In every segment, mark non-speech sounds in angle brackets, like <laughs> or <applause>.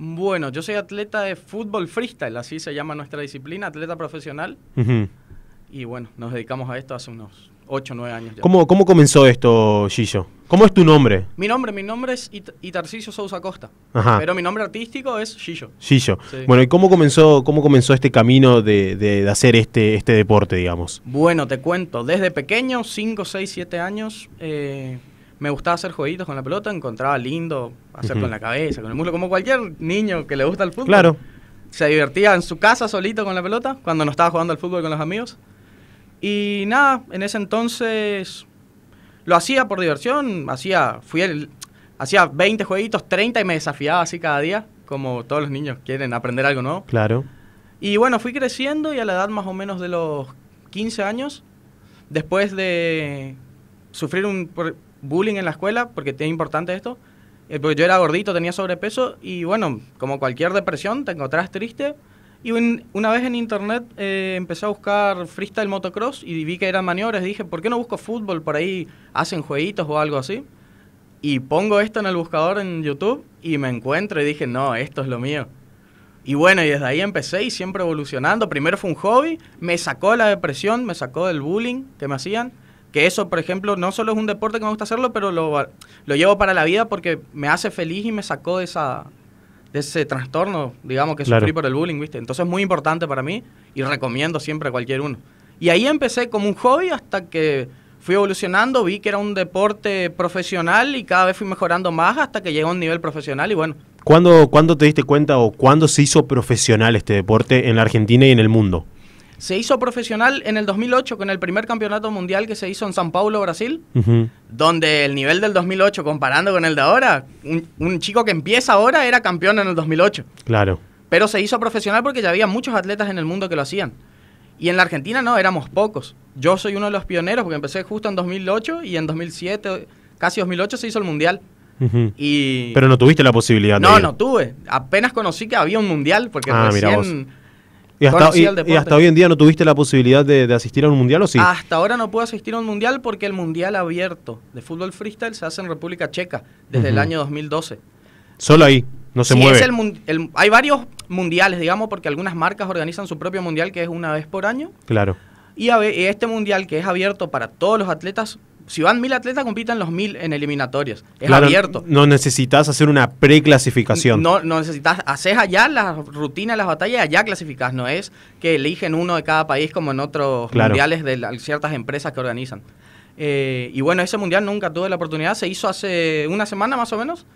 Bueno, yo soy atleta de fútbol freestyle, así se llama nuestra disciplina, atleta profesional. Y bueno, nos dedicamos a esto hace unos 8 o 9 años ya. ¿Cómo, ¿Cómo comenzó esto, Gillo? ¿Cómo es tu nombre? Mi nombre, mi nombre es Itarciso Sousa Costa. Pero mi nombre artístico es Gillo. Gillo. Bueno, ¿y cómo comenzó, cómo comenzó este camino de, hacer este, este deporte, digamos? Bueno, te cuento, desde pequeño, 5, 6, 7 años, eh, me gustaba hacer jueguitos con la pelota, encontraba lindo hacer con la cabeza, con el muslo, como cualquier niño que le gusta el fútbol. Claro. Se divertía en su casa solito con la pelota, cuando no estaba jugando al fútbol con los amigos. Y nada, en ese entonces lo hacía por diversión, hacía, fui hacía 20 jueguitos, 30 y me desafiaba así cada día, como todos los niños quieren aprender algo nuevo. Claro. Y bueno, fui creciendo y a la edad más o menos de los 15 años, después de sufrir un, bullying en la escuela, porque es importante esto, eh, porque yo era gordito, tenía sobrepeso y bueno, como cualquier depresión, te encontrás triste. Y una vez en internet eh, empecé a buscar freestyle motocross y vi que eran maniobras. Dije, ¿por qué no busco fútbol? Por ahí hacen jueguitos o algo así. Y pongo esto en el buscador en YouTube y me encuentro y dije, no, esto es lo mío. Y bueno, y desde ahí empecé y siempre evolucionando. Primero fue un hobby, me sacó la depresión, me sacó del bullying que me hacían. Que eso, por ejemplo, no solo es un deporte que me gusta hacerlo, pero lo, llevo para la vida porque me hace feliz y me sacó de, esa, de ese trastorno, digamos, que sufrí por el bullying, ¿viste? Entonces es muy importante para mí y recomiendo siempre a cualquier uno. Y ahí empecé como un hobby hasta que fui evolucionando, vi que era un deporte profesional y cada vez fui mejorando más hasta que llegué a un nivel profesional y bueno. ¿Cuándo, ¿Cuándo te diste cuenta o cuándo se hizo profesional este deporte en la Argentina y en el mundo? Se hizo profesional en el 2008 con el primer campeonato mundial que se hizo en San Paulo, Brasil, donde el nivel del 2008 comparando con el de ahora, un, chico que empieza ahora era campeón en el 2008. Claro. Pero se hizo profesional porque ya había muchos atletas en el mundo que lo hacían. Y en la Argentina no, éramos pocos. Yo soy uno de los pioneros porque empecé justo en 2008 y en 2007, casi 2008, se hizo el mundial. Pero no tuviste la posibilidad. No, no tuve. Apenas conocí que había un mundial porque ah, recién y hasta, hoy en día no tuviste la posibilidad de, asistir a un mundial o sí? Hasta ahora no puedo asistir a un mundial porque el mundial abierto de fútbol freestyle se hace en República Checa desde el año 2012. Solo ahí, no se mueve. hay varios mundiales, digamos, porque algunas marcas organizan su propio mundial que es una vez por año. Claro. Y este mundial que es abierto para todos los atletas si van mil atletas, compitan los mil en eliminatorias. Es abierto. No necesitas hacer una preclasificación. No, no necesitas, haces allá las rutinas, las batallas, allá clasificas. No es que eligen uno de cada país como en otros mundiales de ciertas empresas que organizan. Eh, y bueno, ese mundial nunca tuve la oportunidad. Se hizo hace una semana más o menos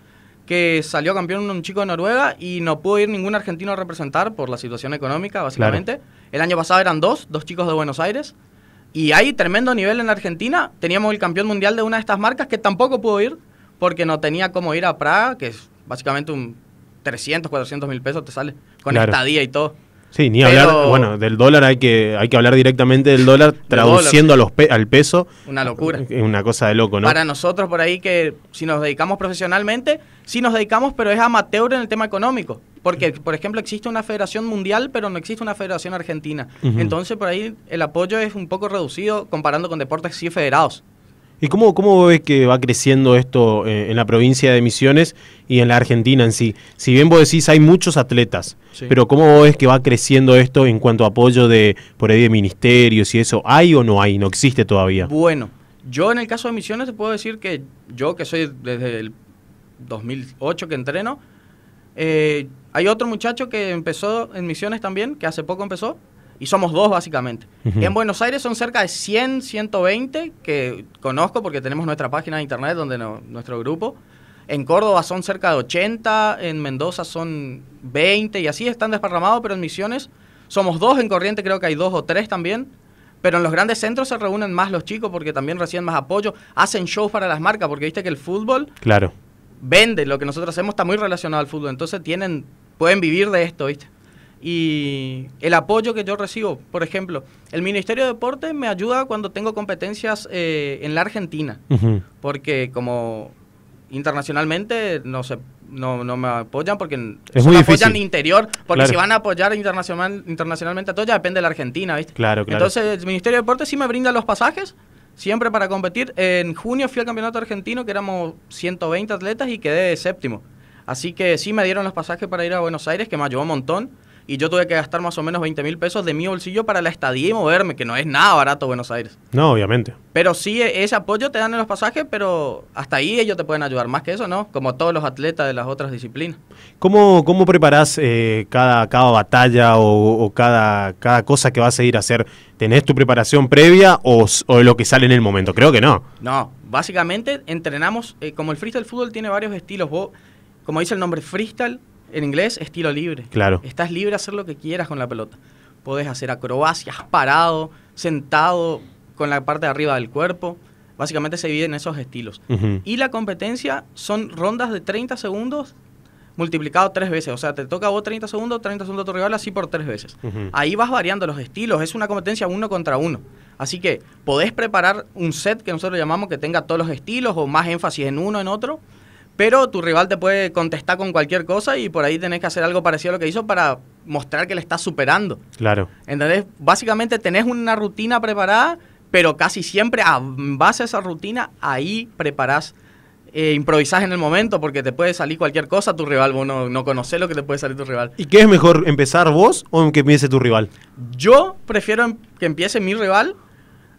que salió campeón un chico de Noruega y no pudo ir ningún argentino a representar por la situación económica, básicamente. El año pasado eran dos, dos chicos de Buenos Aires. Y hay tremendo nivel en Argentina. Teníamos el campeón mundial de una de estas marcas que tampoco pudo ir porque no tenía cómo ir a Praga, que es básicamente un 300, 400 mil pesos te sale con estadía y todo. Sí, ni hablar, bueno, del dólar hay que, hay que hablar directamente del dólar traduciendo a los al peso. Una locura. una cosa de loco, ¿no? Para nosotros por ahí que si nos dedicamos profesionalmente, sí nos dedicamos, pero es amateur en el tema económico. Porque, por ejemplo, existe una federación mundial, pero no existe una federación argentina. Entonces, por ahí el apoyo es un poco reducido comparando con deportes sí federados. ¿Y cómo, cómo ves que va creciendo esto eh, en la provincia de Misiones y en la Argentina en sí? Si bien vos decís hay muchos atletas, pero ¿cómo ves que va creciendo esto en cuanto a apoyo de por ahí de ministerios y eso? ¿Hay o no hay? ¿No existe todavía? Bueno, yo en el caso de Misiones te puedo decir que yo que soy desde el 2008 que entreno, eh, hay otro muchacho que empezó en Misiones también, que hace poco empezó, y somos dos básicamente. En Buenos Aires son cerca de 100, 120 que conozco porque tenemos nuestra página de internet donde nuestro grupo. En Córdoba son cerca de 80, en Mendoza son 20 y así están desparramados, pero en Misiones somos dos, en Corriente creo que hay dos o tres también. Pero en los grandes centros se reúnen más los chicos porque también reciben más apoyo, hacen shows para las marcas, porque viste que el fútbol. Claro vende, lo que nosotros hacemos está muy relacionado al fútbol, entonces tienen, pueden vivir de esto, ¿viste? Y el apoyo que yo recibo, por ejemplo, el Ministerio de Deporte me ayuda cuando tengo competencias eh, en la Argentina, porque como internacionalmente no se no, me apoyan porque es muy apoyan interior, porque si van a apoyar internacional, internacionalmente todo ya depende de la Argentina, ¿viste? Claro, Entonces el Ministerio de deportes sí me brinda los pasajes siempre para competir. En junio fui al campeonato argentino, que éramos 120 atletas y quedé séptimo. Así que sí me dieron los pasajes para ir a Buenos Aires, que me ayudó un montón y yo tuve que gastar más o menos 20 mil pesos de mi bolsillo para la estadía y moverme, que no es nada barato Buenos Aires. No, obviamente. Pero sí, e, ese apoyo te dan en los pasajes, pero hasta ahí ellos te pueden ayudar. Más que eso, ¿no? Como todos los atletas de las otras disciplinas. ¿Cómo, cómo preparás eh, cada, cada batalla o, cada, cada cosa que vas a ir a hacer? ¿Tenés tu preparación previa o, lo que sale en el momento? Creo que no. No, básicamente entrenamos, eh, como el freestyle fútbol tiene varios estilos, vos, como dice el nombre freestyle, en inglés, estilo libre. Claro. Estás libre a hacer lo que quieras con la pelota. Podés hacer acrobacias parado, sentado, con la parte de arriba del cuerpo. Básicamente se dividen esos estilos. Y la competencia son rondas de 30 segundos multiplicado tres veces. O sea, te toca a vos 30 segundos, 30 segundos a tu rival, así por tres veces. Ahí vas variando los estilos. Es una competencia uno contra uno. Así que podés preparar un set que nosotros llamamos que tenga todos los estilos o más énfasis en uno, en otro pero tu rival te puede contestar con cualquier cosa y por ahí tenés que hacer algo parecido a lo que hizo para mostrar que le estás superando. Claro. Entonces, básicamente tenés una rutina preparada, pero casi siempre a base de esa rutina, ahí preparás eh, improvisás en el momento porque te puede salir cualquier cosa tu rival, vos no, no conocés lo que te puede salir tu rival. ¿Y qué es mejor, empezar vos o que empiece tu rival? Yo prefiero em, que empiece mi rival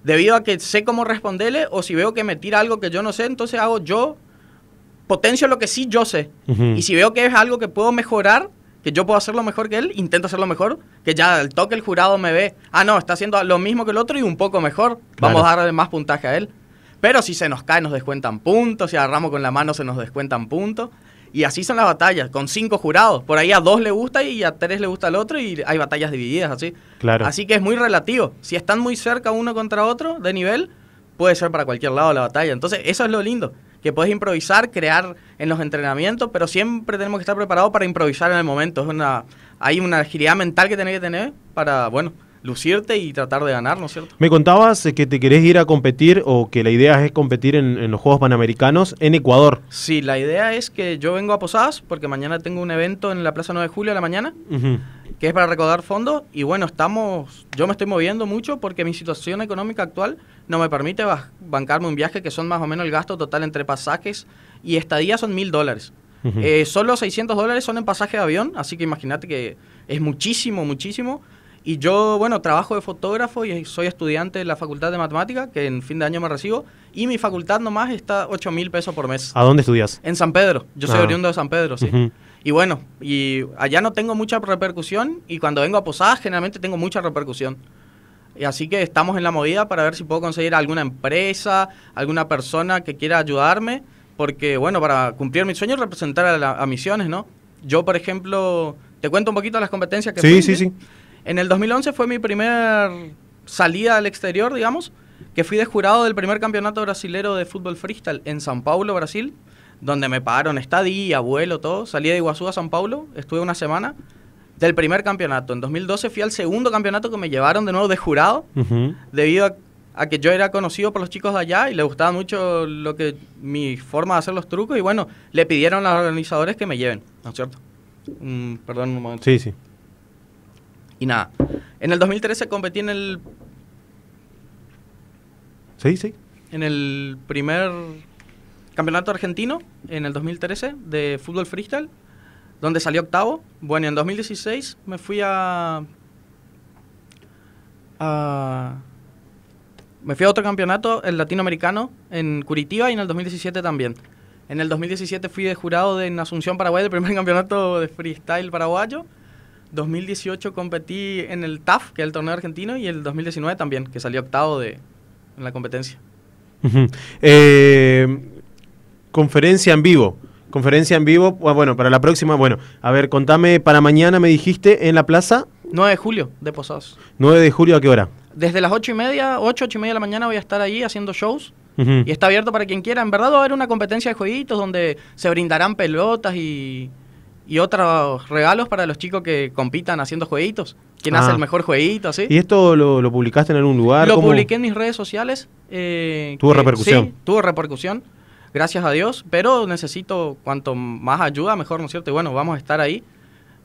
debido a que sé cómo responderle o si veo que me tira algo que yo no sé, entonces hago yo potencio lo que sí yo sé. Y si veo que es algo que puedo mejorar, que yo puedo hacerlo mejor que él, intento hacerlo mejor, que ya al toque el jurado me ve, ah, no, está haciendo lo mismo que el otro y un poco mejor, vamos a darle más puntaje a él. Pero si se nos cae, nos descuentan puntos, si agarramos con la mano, se nos descuentan puntos. Y así son las batallas, con cinco jurados. Por ahí a dos le gusta y a tres le gusta el otro y hay batallas divididas, así. Claro. Así que es muy relativo. Si están muy cerca uno contra otro de nivel, puede ser para cualquier lado la batalla. Entonces, eso es lo lindo que puedes improvisar, crear en los entrenamientos, pero siempre tenemos que estar preparados para improvisar en el momento. Es una, hay una agilidad mental que tenés que tener para, bueno, lucirte y tratar de ganar, ¿no es cierto? Me contabas eh, que te querés ir a competir o que la idea es competir en, los Juegos Panamericanos en Ecuador. Sí, la idea es que yo vengo a Posadas porque mañana tengo un evento en la Plaza 9 de Julio a la mañana, que es para recaudar fondos y bueno, estamos, yo me estoy moviendo mucho porque mi situación económica actual no me permite bancarme un viaje que son más o menos el gasto total entre pasajes y estadía son mil dólares. Eh, solo 600 dólares son en pasaje de avión, así que imagínate que es muchísimo, muchísimo. Y yo, bueno, trabajo de fotógrafo y soy estudiante de la Facultad de Matemática, que en fin de año me recibo, y mi facultad nomás está 8 mil pesos por mes. ¿A dónde estudias? En San Pedro, yo soy ah. oriundo de San Pedro, sí. Y bueno, y allá no tengo mucha repercusión, y cuando vengo a Posadas generalmente tengo mucha repercusión. Y así que estamos en la movida para ver si puedo conseguir alguna empresa, alguna persona que quiera ayudarme, porque bueno, para cumplir mis sueños, representar a, Misiones, ¿no? Yo, por ejemplo, te cuento un poquito las competencias que Sí, sí, ¿eh? sí. En el 2011 fue mi primera salida al exterior, digamos, que fui de jurado del primer campeonato brasilero de fútbol freestyle en San Paulo, Brasil, donde me pagaron estadía, abuelo todo. Salí de Iguazú a San Paulo, estuve una semana del primer campeonato. En 2012 fui al segundo campeonato que me llevaron de nuevo de jurado, debido a, que yo era conocido por los chicos de allá y les gustaba mucho lo que mi forma de hacer los trucos y bueno, le pidieron a los organizadores que me lleven, ¿no es cierto? Mm, perdón un momento. Sí, sí. Y nada, en el 2013 competí en el... Sí, sí. En el primer campeonato argentino, en el 2013, de fútbol freestyle donde salió octavo. Bueno, en 2016 me fui a, me fui a otro campeonato, el latinoamericano, en Curitiba y en el 2017 también. En el 2017 fui de jurado en Asunción, Paraguay, del primer <laughs> campeonato de freestyle paraguayo. 2018 competí en el TAF, que es el torneo argentino, y el 2019 también, que salió octavo de, en la competencia. Eh, conferencia en vivo. Conferencia en vivo, ah, bueno, para la próxima, bueno, a ver, contame, para mañana me dijiste en la plaza. 9 de julio, de Posados. 9 de julio, ¿a qué hora? Desde las 8 y media, 8, 8 y media de la mañana voy a estar ahí haciendo shows. Y está abierto para quien quiera. En verdad va a haber una competencia de jueguitos donde se brindarán pelotas y, otros regalos para los chicos que compitan haciendo jueguitos. ¿Quién hace ah. el mejor jueguito? ¿Y esto lo, publicaste en algún lugar? Lo publiqué en mis redes sociales. Eh, ¿Tuvo repercusión? Sí, tuvo repercusión gracias a Dios, pero necesito cuanto más ayuda, mejor, ¿no es cierto? Y bueno, vamos a estar ahí.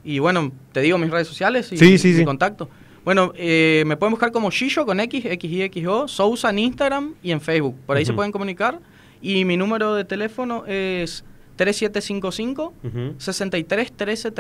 Y bueno, te digo mis redes sociales y, sí, contacto. Bueno, eh, me pueden buscar como Shisho con X, X y X O, Sousa en Instagram y en Facebook. Por ahí se pueden comunicar. Y mi número de teléfono es 3755 uh